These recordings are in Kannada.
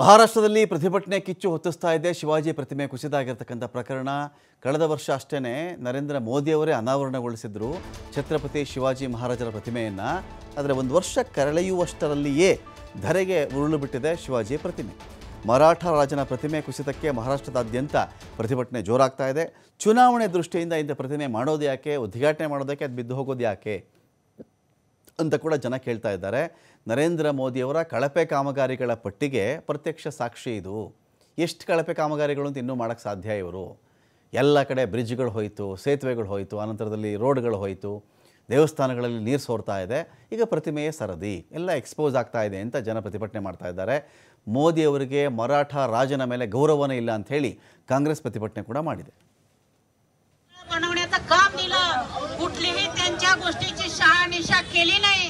ಮಹಾರಾಷ್ಟ್ರದಲ್ಲಿ ಪ್ರತಿಭಟನೆ ಕಿಚ್ಚು ಹೊತ್ತಿಸ್ತಾ ಇದೆ ಶಿವಾಜಿ ಪ್ರತಿಮೆ ಕುಸಿದಾಗಿರ್ತಕ್ಕಂಥ ಪ್ರಕರಣ ಕಳೆದ ವರ್ಷ ಅಷ್ಟೇ ನರೇಂದ್ರ ಮೋದಿಯವರೇ ಅನಾವರಣಗೊಳಿಸಿದ್ರು ಛತ್ರಪತಿ ಶಿವಾಜಿ ಮಹಾರಾಜರ ಪ್ರತಿಮೆಯನ್ನು ಆದರೆ ಒಂದು ವರ್ಷ ಕರಳೆಯುವಷ್ಟರಲ್ಲಿಯೇ ಧರೆಗೆ ಉರುಳು ಬಿಟ್ಟಿದೆ ಶಿವಾಜಿ ಪ್ರತಿಮೆ ಮರಾಠ ರಾಜನ ಪ್ರತಿಮೆ ಕುಸಿತಕ್ಕೆ ಮಹಾರಾಷ್ಟ್ರದಾದ್ಯಂತ ಪ್ರತಿಭಟನೆ ಜೋರಾಗ್ತಾ ಇದೆ ಚುನಾವಣೆ ದೃಷ್ಟಿಯಿಂದ ಇಂಥ ಪ್ರತಿಮೆ ಮಾಡೋದು ಯಾಕೆ ಉದ್ಘಾಟನೆ ಮಾಡೋದಕ್ಕೆ ಅದು ಬಿದ್ದು ಹೋಗೋದು ಯಾಕೆ ಅಂತ ಕೂಡ ಜನ ಕೇಳ್ತಾ ಇದ್ದಾರೆ ನರೇಂದ್ರ ಮೋದಿಯವರ ಕಳಪೆ ಕಾಮಗಾರಿಗಳ ಪಟ್ಟಿಗೆ ಪ್ರತ್ಯಕ್ಷ ಸಾಕ್ಷಿ ಇದು ಎಷ್ಟು ಕಳಪೆ ಕಾಮಗಾರಿಗಳು ಅಂತ ಇನ್ನೂ ಮಾಡೋಕ್ಕೆ ಸಾಧ್ಯ ಇವರು ಎಲ್ಲ ಕಡೆ ಬ್ರಿಡ್ಜ್ಗಳು ಹೋಯಿತು ಸೇತುವೆಗಳು ಹೋಯಿತು ಅನಂತರದಲ್ಲಿ ರೋಡ್ಗಳು ಹೋಯಿತು ದೇವಸ್ಥಾನಗಳಲ್ಲಿ ನೀರು ಸೋರ್ತಾ ಇದೆ ಈಗ ಪ್ರತಿಮೆಯೇ ಸರದಿ ಎಲ್ಲ ಎಕ್ಸ್ಪೋಸ್ ಆಗ್ತಾ ಇದೆ ಅಂತ ಜನ ಪ್ರತಿಭಟನೆ ಮಾಡ್ತಾ ಇದ್ದಾರೆ ಮೋದಿಯವರಿಗೆ ಮರಾಠ ರಾಜನ ಮೇಲೆ ಗೌರವನೇ ಇಲ್ಲ ಅಂಥೇಳಿ ಕಾಂಗ್ರೆಸ್ ಪ್ರತಿಭಟನೆ ಕೂಡ ಮಾಡಿದೆ या गोष्टीची शहानिशा केली नाही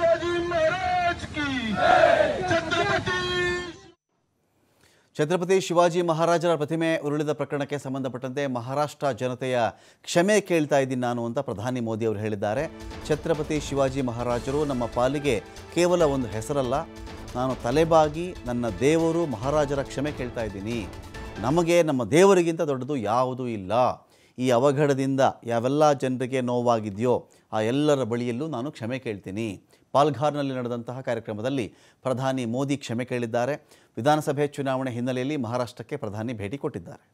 ಛತ್ರಪತಿ ಶಿವಾಜಿ ಮಹಾರಾಜರ ಪ್ರತಿಮೆ ಉರುಳಿದ ಪ್ರಕರಣಕ್ಕೆ ಸಂಬಂಧಪಟ್ಟಂತೆ ಮಹಾರಾಷ್ಟ್ರ ಜನತೆಯ ಕ್ಷಮೆ ಕೇಳ್ತಾ ಇದ್ದೀನಿ ನಾನು ಅಂತ ಪ್ರಧಾನಿ ಮೋದಿ ಅವರು ಹೇಳಿದ್ದಾರೆ ಛತ್ರಪತಿ ಶಿವಾಜಿ ಮಹಾರಾಜರು ನಮ್ಮ ಪಾಲಿಗೆ ಕೇವಲ ಒಂದು ಹೆಸರಲ್ಲ ನಾನು ತಲೆಬಾಗಿ ನನ್ನ ದೇವರು ಮಹಾರಾಜರ ಕ್ಷಮೆ ಕೇಳ್ತಾ ಇದ್ದೀನಿ ನಮಗೆ ನಮ್ಮ ದೇವರಿಗಿಂತ ದೊಡ್ಡದು ಯಾವುದೂ ಇಲ್ಲ ಈ ಅವಘಡದಿಂದ ಯಾವೆಲ್ಲ ಜನರಿಗೆ ನೋವಾಗಿದೆಯೋ ಆ ಎಲ್ಲರ ಬಳಿಯಲ್ಲೂ ನಾನು ಕ್ಷಮೆ ಕೇಳ್ತೀನಿ ಪಾಲ್ಘಾರ್ನಲ್ಲಿ ನಡೆದಂತಹ ಕಾರ್ಯಕ್ರಮದಲ್ಲಿ ಪ್ರಧಾನಿ ಮೋದಿ ಕ್ಷಮೆ ಕೇಳಿದ್ದಾರೆ ವಿಧಾನಸಭೆ ಚುನಾವಣೆ ಹಿನ್ನೆಲೆಯಲ್ಲಿ ಮಹಾರಾಷ್ಟ್ರಕ್ಕೆ ಪ್ರಧಾನಿ ಭೇಟಿ ಕೊಟ್ಟಿದ್ದಾರೆ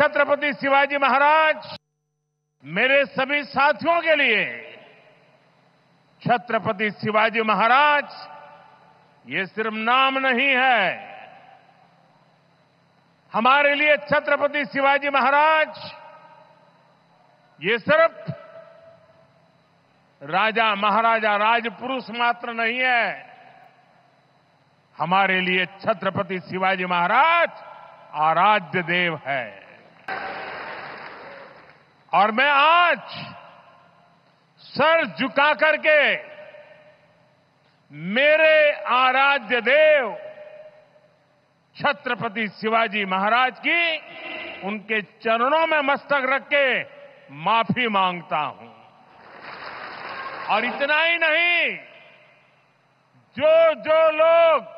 ಛತ್ರಪತಿ ಶಿವಾಜಿ ಮಹಾರಾಜ್ ಮೇರೆ महाराज मेरे ಛತ್ರಪತಿ ಶಿವಾಜಿ ಮಹಾರಾಜ್ लिए छत्रपति शिवाजी हमारे लिए छत्रपति शिवाजी महाराज ये सिर्फ राजा महाराजा राजपुरुष मात्र नहीं है हमारे लिए छत्रपति शिवाजी महाराज आराध्य देव है और मैं आज सर झुका करके मेरे आराध्य देव छत्रपति शिवाजी महाराज की उनके चरणों में मस्तक रख के माफी मांगता हूं और इतना ही नहीं जो जो लोग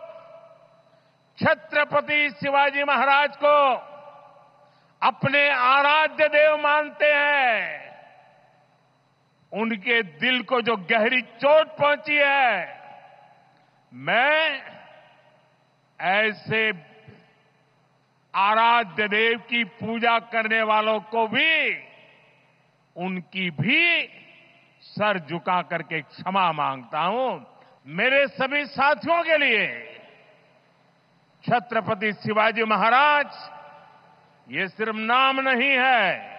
छत्रपति शिवाजी महाराज को अपने आराध्य देव मानते हैं उनके दिल को जो गहरी चोट पहुंची है मैं ऐसे आराध्य देव की पूजा करने वालों को भी उनकी भी सर झुका करके क्षमा मांगता हूं मेरे सभी साथियों के लिए छत्रपति शिवाजी महाराज ये सिर्फ नाम नहीं है